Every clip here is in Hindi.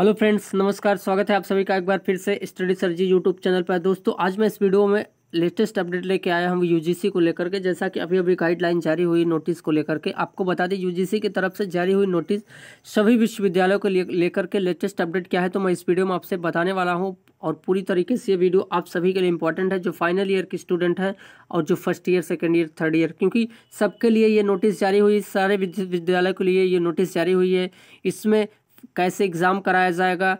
हेलो फ्रेंड्स नमस्कार स्वागत है आप सभी का एक बार फिर से study sir ji YouTube channel पर दोस्तों आज मैं इस वीडियो में लेटेस्ट अपडेट लेके आया हम यूजीसी को लेकर के जैसा कि अभी अभी गाइडलाइन जारी हुई नोटिस को लेकर के आपको बता दें यूजीसी की तरफ से जारी हुई नोटिस सभी विश्वविद्यालयों को लेकर के लेटेस्ट अपडेट क्या है तो मैं इस वीडियो में आपसे बताने वाला हूँ और पूरी तरीके से ये वीडियो आप सभी के लिए इंपॉर्टेंट है जो फाइनल ईयर के स्टूडेंट हैं और जो first year second year third year क्योंकि सबके लिए ये नोटिस जारी हुई सारे विश्वविद्यालय के लिए ये नोटिस जारी हुई है इसमें कैसे एग्ज़ाम कराया जाएगा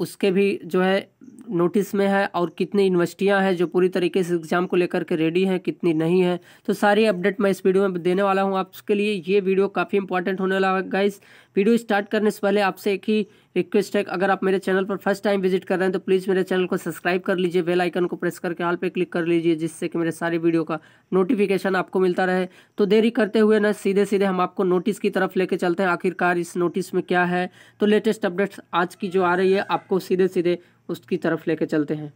उसके भी जो है नोटिस में है और कितनी यूनिवर्सिटियाँ हैं जो पूरी तरीके से एग्ज़ाम को लेकर के रेडी हैं कितनी नहीं है तो सारी अपडेट मैं इस वीडियो में देने वाला हूं आपके लिए ये वीडियो काफ़ी इंपॉर्टेंट होने वाला है गाइस वीडियो स्टार्ट करने से पहले आपसे एक ही रिक्वेस्ट है अगर आप मेरे चैनल पर फर्स्ट टाइम विजिट कर रहे हैं तो प्लीज़ मेरे चैनल को सब्सक्राइब कर लीजिए बेल आइकन को प्रेस करके हाल पे क्लिक कर लीजिए जिससे कि मेरे सारे वीडियो का नोटिफिकेशन आपको मिलता रहे तो देरी करते हुए ना सीधे सीधे हम आपको नोटिस की तरफ लेके चलते हैं आखिरकार इस नोटिस में क्या है तो लेटेस्ट अपडेट्स आज की जो आ रही है आप आपको सीधे सीधे उसकी तरफ लेके चलते हैं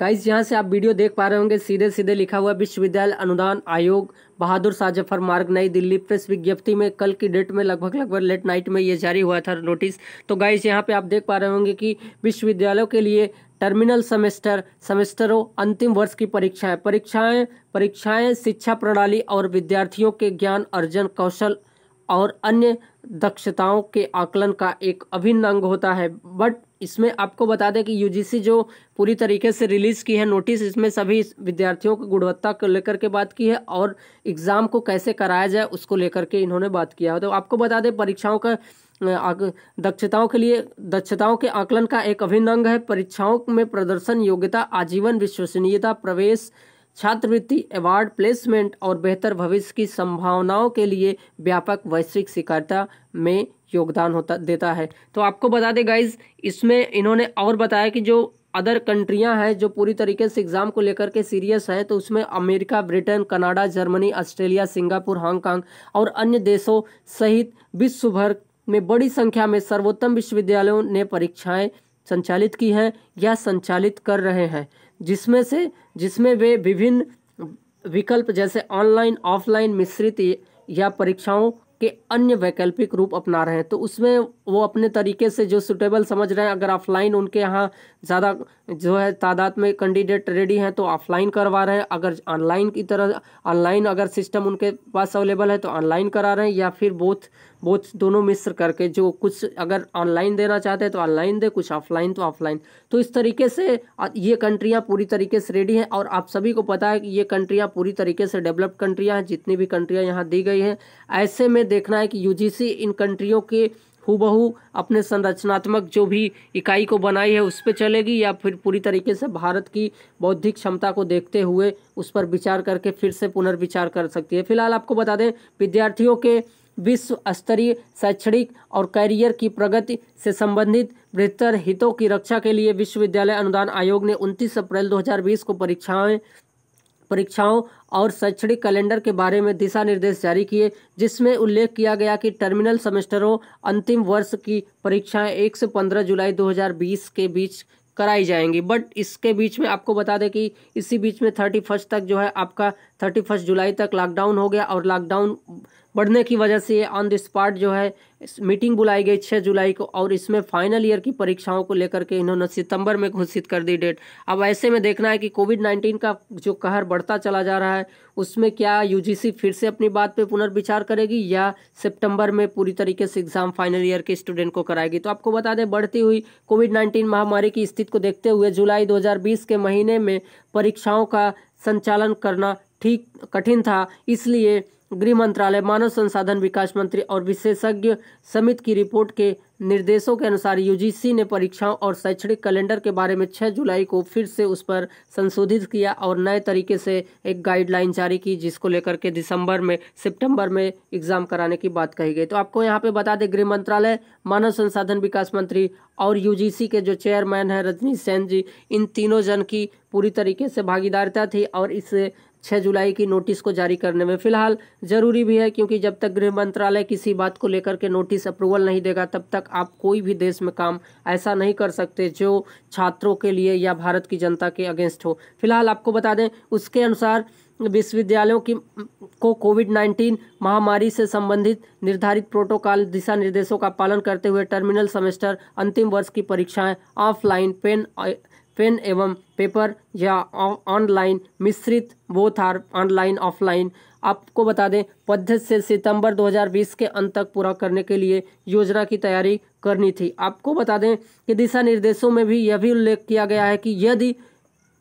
गाइस यहाँ से आप वीडियो देख पा रहे होंगे सीधे सीधे लिखा हुआ विश्वविद्यालय अनुदान आयोग बहादुर शाह जफर मार्ग नई दिल्ली प्रेस विज्ञप्ति में कल की डेट में लगभग लगभग लेट नाइट में ये जारी हुआ था नोटिस तो गाइस यहाँ पे आप देख पा रहे होंगे कि विश्वविद्यालयों के लिए टर्मिनल सेमेस्टर सेमेस्टरों अंतिम वर्ष की परीक्षाएं परीक्षाएं परीक्षाएं शिक्षा प्रणाली और विद्यार्थियों के ज्ञान अर्जन कौशल और अन्य दक्षताओं के आकलन का एक अभिन्न अंग होता है बट इसमें आपको बता दें कि यूजीसी जो पूरी तरीके से रिलीज़ की है नोटिस इसमें सभी विद्यार्थियों की गुणवत्ता को लेकर के बात की है और एग्ज़ाम को कैसे कराया जाए उसको लेकर के इन्होंने बात किया है तो आपको बता दें परीक्षाओं का दक्षताओं के लिए दक्षताओं के आकलन का एक अभिन्न अंग है परीक्षाओं में प्रदर्शन योग्यता आजीवन विश्वसनीयता प्रवेश छात्रवृत्ति अवार्ड प्लेसमेंट और बेहतर भविष्य की संभावनाओं के लिए व्यापक वैश्विक शिकायता में योगदान होता देता है तो आपको बता दें गाइज इसमें इन्होंने और बताया कि जो अदर कंट्रियां हैं जो पूरी तरीके से एग्ज़ाम को लेकर के सीरियस है तो उसमें America Britain Canada Germany Australia Singapore Hong Kong और अन्य देशों सहित विश्व भर में बड़ी संख्या में सर्वोत्तम विश्वविद्यालयों ने परीक्षाएं संचालित की हैं या संचालित कर रहे हैं जिसमें से जिसमें वे विभिन्न विकल्प जैसे ऑनलाइन ऑफलाइन मिश्रित या परीक्षाओं के अन्य वैकल्पिक रूप अपना रहे हैं तो उसमें वो अपने तरीके से जो सुटेबल समझ रहे हैं अगर ऑफलाइन उनके यहाँ ज़्यादा जो है तादाद में कैंडिडेट रेडी हैं तो ऑफलाइन करवा रहे हैं अगर ऑनलाइन की तरह ऑनलाइन अगर सिस्टम उनके पास अवेलेबल है तो ऑनलाइन करा रहे हैं या फिर बोथ वो दोनों मिश्र करके जो कुछ अगर ऑनलाइन देना चाहते हैं तो ऑनलाइन दे कुछ ऑफलाइन तो ऑफलाइन तो इस तरीके से ये कंट्रियाँ पूरी तरीके से रेडी हैं और आप सभी को पता है कि ये कंट्रियाँ पूरी तरीके से डेवलप्ड कंट्रियाँ हैं जितनी भी कंट्रियाँ यहाँ दी गई हैं ऐसे में देखना है कि यू इन कंट्रियों के हूबहू अपने संरचनात्मक जो भी इकाई को बनाई है उस पर चलेगी या फिर पूरी तरीके से भारत की बौद्धिक क्षमता को देखते हुए उस पर विचार करके फिर से पुनर्विचार कर सकती है फिलहाल आपको बता दें विद्यार्थियों के विश्व स्तरीय शैक्षणिक और करियर की प्रगति से संबंधित बेहतर हितों की रक्षा के लिए विश्वविद्यालय अनुदान आयोग ने 29 अप्रैल 2020 को परीक्षाएं परीक्षाओं और शैक्षणिक कैलेंडर के बारे में दिशा निर्देश जारी किए जिसमें उल्लेख किया गया कि टर्मिनल सेमेस्टरों अंतिम वर्ष की परीक्षाएं 1 से 15 जुलाई 2020 के बीच कराई जाएंगी बट इसके बीच में आपको बता दें कि इसी बीच में थर्टी फर्स्ट तक जो है आपका थर्टी फर्स्ट जुलाई तक लॉकडाउन हो गया और लॉकडाउन बढ़ने की वजह से ऑन द स्पॉट जो है मीटिंग बुलाई गई छः जुलाई को और इसमें फाइनल ईयर की परीक्षाओं को लेकर के इन्होंने सितंबर में घोषित कर दी डेट अब ऐसे में देखना है कि कोविड नाइन्टीन का जो कहर बढ़ता चला जा रहा है उसमें क्या यू फिर से अपनी बात पर पुनर्विचार करेगी या सितंबर में पूरी तरीके से एग्जाम फाइनल ईयर के स्टूडेंट को कराएगी तो आपको बता दें बढ़ती हुई कोविड नाइन्टीन महामारी की स्थिति को देखते हुए जुलाई दो के महीने में परीक्षाओं का संचालन करना ठीक कठिन था इसलिए गृह मंत्रालय मानव संसाधन विकास मंत्री और विशेषज्ञ समिति की रिपोर्ट के निर्देशों के अनुसार यूजीसी ने परीक्षाओं और शैक्षणिक कैलेंडर के बारे में 6 जुलाई को फिर से उस पर संशोधित किया और नए तरीके से एक गाइडलाइन जारी की जिसको लेकर के दिसंबर में सितंबर में एग्जाम कराने की बात कही गई तो आपको यहाँ पे बता दें गृह मंत्रालय मानव संसाधन विकास मंत्री और यू के जो चेयरमैन हैं रजनी सेन जी इन तीनों जन की पूरी तरीके से भागीदारिता थी और इस छः जुलाई की नोटिस को जारी करने में फिलहाल जरूरी भी है क्योंकि जब तक गृह मंत्रालय किसी बात को लेकर के नोटिस अप्रूवल नहीं देगा तब तक आप कोई भी देश में काम ऐसा नहीं कर सकते जो छात्रों के लिए या भारत की जनता के अगेंस्ट हो फिलहाल आपको बता दें उसके अनुसार विश्वविद्यालयों की को कोविड 19 महामारी से संबंधित निर्धारित प्रोटोकॉल दिशा निर्देशों का पालन करते हुए टर्मिनल सेमेस्टर अंतिम वर्ष की परीक्षाएं ऑफलाइन पेन पेन एवं पेपर या ऑनलाइन मिश्रित वो थार ऑनलाइन ऑफलाइन आपको बता दें पद्धत से सितंबर 2020 के अंत तक पूरा करने के लिए योजना की तैयारी करनी थी आपको बता दें कि दिशा निर्देशों में भी यह भी उल्लेख किया गया है कि यदि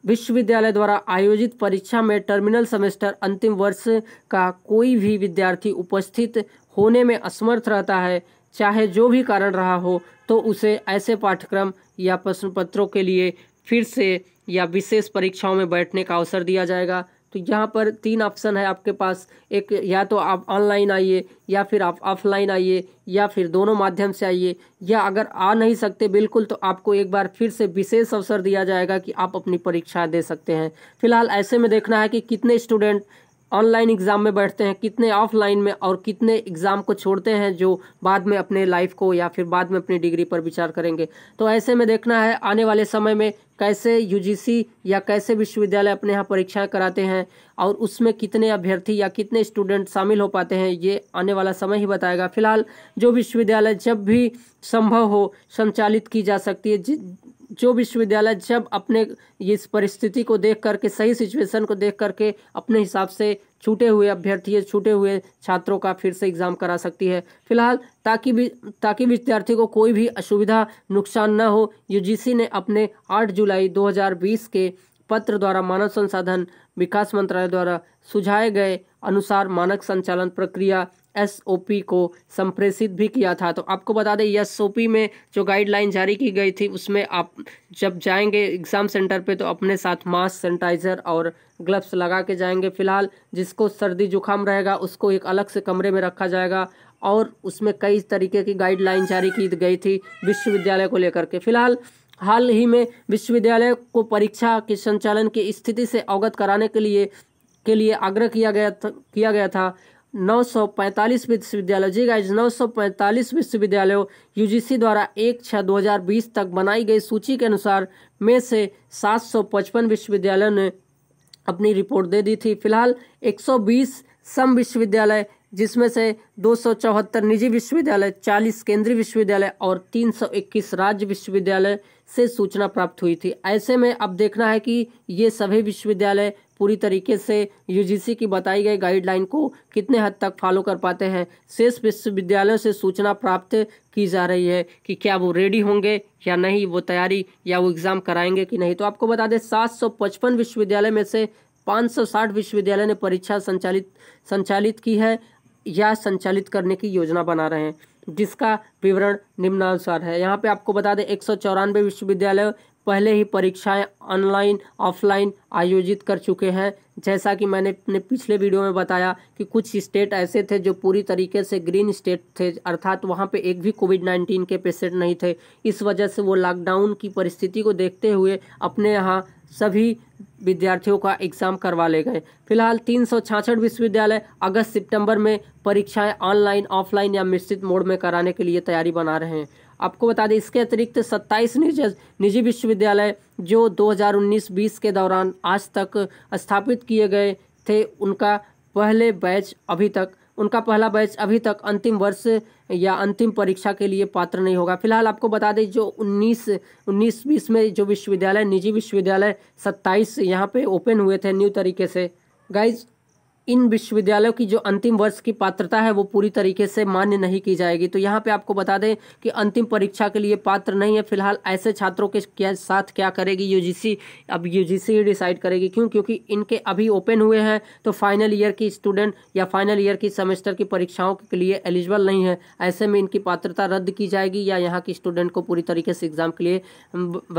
विश्वविद्यालय द्वारा आयोजित परीक्षा में टर्मिनल सेमेस्टर अंतिम वर्ष का कोई भी विद्यार्थी उपस्थित होने में असमर्थ रहता है चाहे जो भी कारण रहा हो तो उसे ऐसे पाठ्यक्रम या प्रश्न पत्रों के लिए फिर से या विशेष परीक्षाओं में बैठने का अवसर दिया जाएगा तो यहाँ पर तीन ऑप्शन है आपके पास एक या तो आप ऑनलाइन आइए या फिर आप ऑफलाइन आइए या फिर दोनों माध्यम से आइए या अगर आ नहीं सकते बिल्कुल तो आपको एक बार फिर से विशेष अवसर दिया जाएगा कि आप अपनी परीक्षा दे सकते हैं फिलहाल ऐसे में देखना है कि कितने स्टूडेंट ऑनलाइन एग्ज़ाम में बैठते हैं कितने ऑफलाइन में और कितने एग्ज़ाम को छोड़ते हैं जो बाद में अपने लाइफ को या फिर बाद में अपनी डिग्री पर विचार करेंगे तो ऐसे में देखना है आने वाले समय में कैसे यूजीसी या कैसे विश्वविद्यालय अपने यहाँ परीक्षाएं कराते हैं और उसमें कितने अभ्यर्थी या कितने स्टूडेंट शामिल हो पाते हैं ये आने वाला समय ही बताएगा फिलहाल जो विश्वविद्यालय जब भी संभव हो संचालित की जा सकती है जो विश्वविद्यालय जब अपने इस परिस्थिति को देख करके सही सिचुएशन को देख करके अपने हिसाब से छूटे हुए अभ्यर्थी छूटे हुए छात्रों का फिर से एग्ज़ाम करा सकती है फिलहाल ताकि भी ताकि विद्यार्थी को कोई भी असुविधा नुकसान न हो यूजीसी ने अपने 8 जुलाई 2020 के पत्र द्वारा मानव संसाधन विकास मंत्रालय द्वारा सुझाए गए अनुसार मानक संचालन प्रक्रिया एस ओ पी को संप्रेषित भी किया था तो आपको बता दें एस ओ पी में जो गाइडलाइन जारी की गई थी उसमें आप जब जाएंगे एग्ज़ाम सेंटर पे तो अपने साथ मास्क सैनिटाइज़र और ग्लव्स लगा के जाएंगे फ़िलहाल जिसको सर्दी जुकाम रहेगा उसको एक अलग से कमरे में रखा जाएगा और उसमें कई तरीके की गाइडलाइन जारी की गई थी विश्वविद्यालय को लेकर के फिलहाल हाल ही में विश्वविद्यालय को परीक्षा के संचालन की स्थिति से अवगत कराने के लिए के लिए आग्रह किया गया था किया गया था 945 विश्वविद्यालय जी गाइज 945 विश्वविद्यालयों यूजीसी द्वारा एक छः 2020 तक बनाई गई सूची के अनुसार में से 755 विश्वविद्यालयों ने अपनी रिपोर्ट दे दी थी फिलहाल 120 सम विश्वविद्यालय जिसमें से दो निजी विश्वविद्यालय 40 केंद्रीय विश्वविद्यालय और 321 राज्य विश्वविद्यालय से सूचना प्राप्त हुई थी ऐसे में अब देखना है कि ये सभी विश्वविद्यालय पूरी तरीके से यूजीसी की बताई गई गाइडलाइन को कितने हद तक फॉलो कर पाते हैं शेष विश्वविद्यालयों से सूचना प्राप्त की जा रही है कि क्या वो रेडी होंगे या नहीं वो तैयारी या वो एग्ज़ाम कराएंगे कि नहीं तो आपको बता दें सात सौ पचपन विश्वविद्यालय में से पाँच सौ साठ विश्वविद्यालय ने परीक्षा संचालित संचालित की है या संचालित करने की योजना बना रहे हैं जिसका विवरण निम्नानुसार है यहाँ पे आपको बता दें एक सौ चौरानवे विश्वविद्यालयों पहले ही परीक्षाएं ऑनलाइन ऑफलाइन आयोजित कर चुके हैं जैसा कि मैंने अपने पिछले वीडियो में बताया कि कुछ स्टेट ऐसे थे जो पूरी तरीके से ग्रीन स्टेट थे अर्थात वहां पे एक भी कोविड नाइन्टीन के पेशेंट नहीं थे इस वजह से वो लॉकडाउन की परिस्थिति को देखते हुए अपने यहाँ सभी विद्यार्थियों का एग्ज़ाम करवा ले गए फिलहाल तीन विश्वविद्यालय अगस्त सितंबर में परीक्षाएं ऑनलाइन ऑफलाइन या मिश्रित मोड में कराने के लिए तैयारी बना रहे हैं आपको बता दें इसके अतिरिक्त 27 निजी निजी विश्वविद्यालय जो 2019-20 के दौरान आज तक स्थापित किए गए थे उनका पहले बैच अभी तक उनका पहला बैच अभी तक अंतिम वर्ष या अंतिम परीक्षा के लिए पात्र नहीं होगा फिलहाल आपको बता दें जो 19 19 बीस में जो विश्वविद्यालय निजी विश्वविद्यालय 27 यहाँ पे ओपन हुए थे न्यू तरीके से गाइज इन विश्वविद्यालयों की जो अंतिम वर्ष की पात्रता है वो पूरी तरीके से मान्य नहीं की जाएगी तो यहाँ पे आपको बता दें कि अंतिम परीक्षा के लिए पात्र नहीं है फिलहाल ऐसे छात्रों के क्या साथ क्या करेगी यूजीसी अब यूजीसी ही डिसाइड करेगी क्यों क्योंकि इनके अभी ओपन हुए हैं तो फाइनल ईयर की स्टूडेंट या फाइनल ईयर की सेमेस्टर की परीक्षाओं के लिए एलिजिबल नहीं है ऐसे में इनकी पात्रता रद्द की जाएगी या यहाँ की स्टूडेंट को पूरी तरीके से एग्जाम के लिए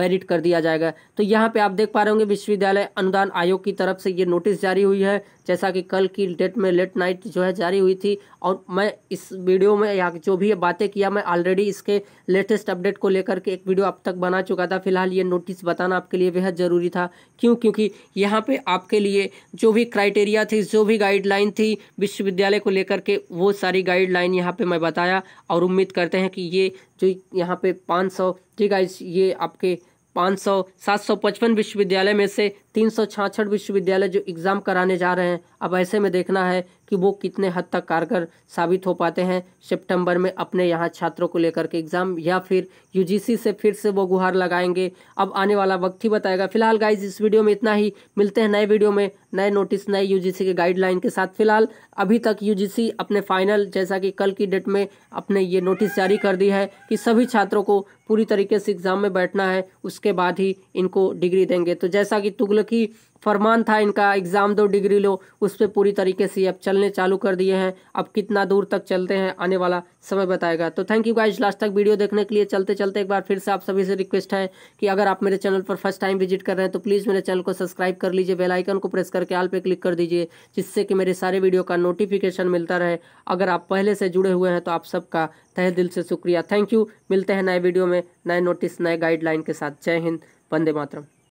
वैरिट कर दिया जाएगा तो यहाँ पे आप देख पा रहे होंगे विश्वविद्यालय अनुदान आयोग की तरफ से ये नोटिस जारी हुई है जैसा कि कर कल की डेट में लेट नाइट जो है जारी हुई थी और मैं इस वीडियो में या जो भी बातें किया मैं ऑलरेडी इसके लेटेस्ट अपडेट को लेकर के एक वीडियो अब तक बना चुका था फिलहाल ये नोटिस बताना आपके लिए बेहद ज़रूरी था क्यों क्योंकि यहाँ पर आपके लिए जो भी क्राइटेरिया थी जो भी गाइडलाइन थी विश्वविद्यालय को लेकर के वो सारी गाइडलाइन यहाँ पर मैं बताया और उम्मीद करते हैं कि ये जो यहाँ पे सौ ठीक है ये आपके पाँच सौ सात सौ पचपन विश्वविद्यालय में से तीन विश्वविद्यालय जो एग्ज़ाम कराने जा रहे हैं अब ऐसे में देखना है कि वो कितने हद तक कारगर साबित हो पाते हैं सितंबर में अपने यहाँ छात्रों को लेकर के एग्ज़ाम या फिर यूजीसी से फिर से वो गुहार लगाएंगे अब आने वाला वक्त ही बताएगा फिलहाल गाइज इस वीडियो में इतना ही मिलते हैं नए वीडियो में नए नोटिस नए यूजीसी के गाइडलाइन के साथ फिलहाल अभी तक यूजीसी अपने फाइनल जैसा कि कल की डेट में अपने ये नोटिस जारी कर दी है कि सभी छात्रों को पूरी तरीके से एग्ज़ाम में बैठना है उसके बाद ही इनको डिग्री देंगे तो जैसा कि तुगलक कि फरमान था इनका एग्ज़ाम दो डिग्री लो उस पर पूरी तरीके से अब चलने चालू कर दिए हैं अब कितना दूर तक चलते हैं आने वाला समय बताएगा तो थैंक यू गाइज लास्ट तक वीडियो देखने के लिए चलते चलते एक बार फिर से आप सभी से रिक्वेस्ट है कि अगर आप मेरे चैनल पर फर्स्ट टाइम विजिट कर रहे हैं तो प्लीज़ मेरे चैनल को सब्सक्राइब कर लीजिए बेलाइकन को प्रेस करके आल पर क्लिक कर दीजिए जिससे कि मेरे सारे वीडियो का नोटिफिकेशन मिलता रहे अगर आप पहले से जुड़े हुए हैं तो आप सबका तहे दिल से शुक्रिया थैंक यू मिलते हैं नए वीडियो में नए नोटिस नए गाइडलाइन के साथ जय हिंद वंदे मातरम